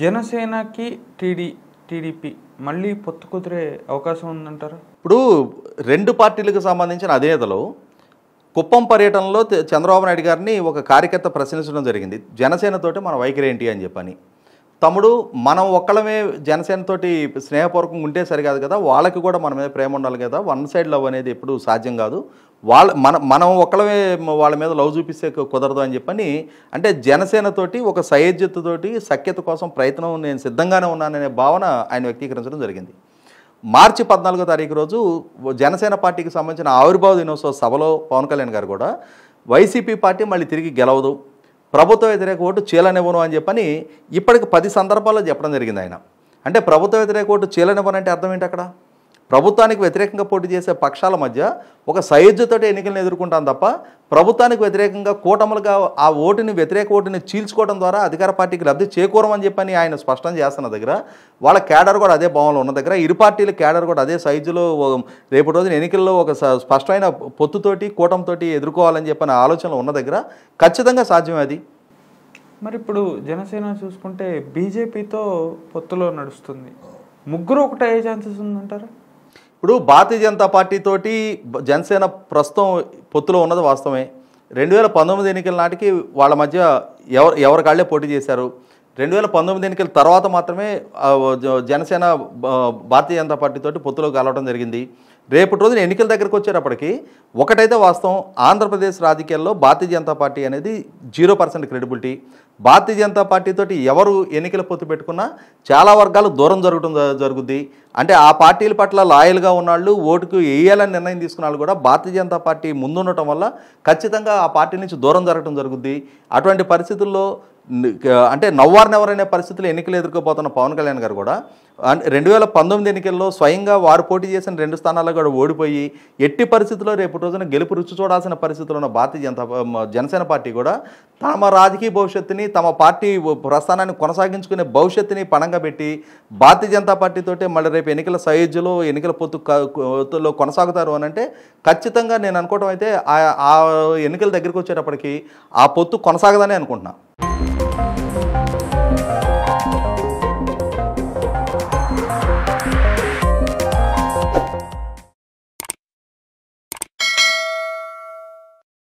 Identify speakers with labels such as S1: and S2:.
S1: జనసేనకి TD TDP మళ్ళీ పొత్తు కుదిరే అవకాశం ఉందంటారు
S2: ఇప్పుడు రెండు పార్టీలకు సంబంధించిన అధినేతలు కుప్పం పర్యటనలో చంద్రబాబు నాయుడు గారిని ఒక కార్యకర్త ప్రశ్నించడం జరిగింది జనసేనతోటి మన వైఖరి ఏంటి అని చెప్పని తమ్ముడు మనం ఒక్కళ్ళమే జనసేనతోటి స్నేహపూర్వకంగా ఉంటే సరికాదు కదా వాళ్ళకి కూడా మన మీద ప్రేమ ఉండాలి కదా వన్ సైడ్ లవ్ అనేది ఎప్పుడు సాధ్యం కాదు వాళ్ళ మన మనం ఒక్కళ్ళమే వాళ్ళ మీద లవ్ చూపిస్తే కుదరదు అని చెప్పని అంటే జనసేనతోటి ఒక సయోధ్యతతోటి సఖ్యత కోసం ప్రయత్నం నేను సిద్ధంగానే ఉన్నాననే భావన ఆయన వ్యక్తీకరించడం జరిగింది మార్చి పద్నాలుగో తారీఖు రోజు జనసేన పార్టీకి సంబంధించిన ఆవిర్భావ దినోత్సవ సభలో పవన్ కళ్యాణ్ గారు కూడా వైసీపీ పార్టీ మళ్ళీ తిరిగి గెలవదు ప్రభుత్వ వ్యతిరేక ఓటు చీలనివ్వను అని చెప్పని ఇప్పటికి పది సందర్భాల్లో చెప్పడం జరిగింది ఆయన అంటే ప్రభుత్వ వ్యతిరేక ఓటు చీలనివ్వనంటే అర్థం ఏంటి అక్కడ ప్రభుత్వానికి వ్యతిరేకంగా పోటీ చేసే పక్షాల మధ్య ఒక సయోధ్యతోటి ఎన్నికలను ఎదుర్కొంటాం తప్ప ప్రభుత్వానికి వ్యతిరేకంగా కూటములుగా ఆ ఓటుని వ్యతిరేక ఓటుని చీల్చుకోవడం ద్వారా అధికార పార్టీకి లబ్ధి చేకూరమని చెప్పని ఆయన స్పష్టం చేస్తున్న దగ్గర వాళ్ళ క్యాడర్ కూడా అదే భావంలో ఉన్న దగ్గర ఇరు పార్టీల క్యాడర్ కూడా అదే సైజులో రేపటి రోజున ఎన్నికల్లో ఒక స్పష్టమైన పొత్తుతోటి కూటమితోటి ఎదుర్కోవాలని చెప్పిన ఆలోచనలు ఉన్న దగ్గర ఖచ్చితంగా సాధ్యం అది
S1: మరి ఇప్పుడు జనసేన చూసుకుంటే బీజేపీతో పొత్తులో నడుస్తుంది ముగ్గురు ఒకటే ఛాన్సెస్ ఉందంటారా
S2: ఇప్పుడు భారతీయ జనతా పార్టీతోటి జనసేన ప్రస్తుతం పొత్తులో ఉన్నది వాస్తవమే రెండు వేల పంతొమ్మిది ఎన్నికల నాటికి వాళ్ళ మధ్య ఎవరు ఎవరికాళ్లే పోటీ చేశారు రెండు వేల పంతొమ్మిది ఎన్నికల తర్వాత మాత్రమే జనసేన భారతీయ జనతా పార్టీతోటి పొత్తులో కలవడం జరిగింది రేపటి రోజున ఎన్నికల దగ్గరకు వచ్చేటప్పటికి ఒకటైతే వాస్తవం ఆంధ్రప్రదేశ్ రాజకీయాల్లో భారతీయ జనతా పార్టీ అనేది zero percent credibility Bharatiya Janata పార్టీతోటి ఎవరు ఎన్నికల పొత్తు పెట్టుకున్నా చాలా వర్గాలు దూరం జరగడం జరుగుద్ది అంటే ఆ పార్టీల పట్ల లాయల్గా ఉన్నాళ్ళు ఓటుకు వేయాలని నిర్ణయం తీసుకున్న వాళ్ళు కూడా భారతీయ జనతా పార్టీ ముందుండటం వల్ల ఖచ్చితంగా ఆ పార్టీ నుంచి దూరం జరగడం జరుగుద్ది అటువంటి పరిస్థితుల్లో అంటే నవ్వారినెవరనే పరిస్థితులు ఎన్నికలు ఎదుర్కోబోతున్న పవన్ కళ్యాణ్ గారు కూడా రెండు వేల పంతొమ్మిది ఎన్నికల్లో స్వయంగా వారు పోటీ చేసిన రెండు స్థానాల్లో కూడా ఓడిపోయి ఎట్టి పరిస్థితుల్లో రేపు రోజున గెలుపు రుచి చూడాల్సిన పరిస్థితులు ఉన్న భారతీయ జనతా జనసేన పార్టీ కూడా తమ రాజకీయ భవిష్యత్తుని తమ పార్టీ ప్రస్థానాన్ని కొనసాగించుకునే భవిష్యత్తుని పణంగా పెట్టి భారతీయ జనతా పార్టీతోటే మళ్ళీ రేపు ఎన్నికల సయోధ్యలో ఎన్నికల పొత్తులో కొనసాగుతారు అని అంటే ఖచ్చితంగా నేను అనుకోవటం అయితే ఆ ఎన్నికల దగ్గరికి వచ్చేటప్పటికి ఆ పొత్తు కొనసాగదని అనుకుంటున్నాను